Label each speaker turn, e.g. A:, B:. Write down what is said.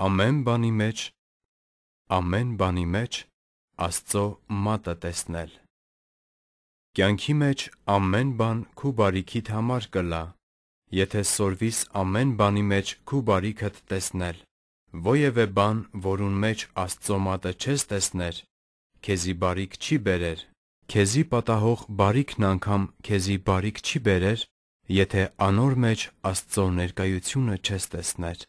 A: Ամեն բանի մեջ, ամեն բանի մեջ
B: Աստծո մատը տեսնել։ Կյանքի մեջ ամեն բան քու բարիքիդ համար կլա, եթե սորվիս ամեն բանի մեջ քու բարիքդ տեսնել։ Ոևէ բան, որուն մեջ Աստծո մատը չես տեսներ, քեզի բարիք չի բերեր։ Քեզի պատահող բարիքն անգամ քեզի բարիք չի բերեր, եթե անոր մեջ Աստծո ներկայությունը չես տեսներ։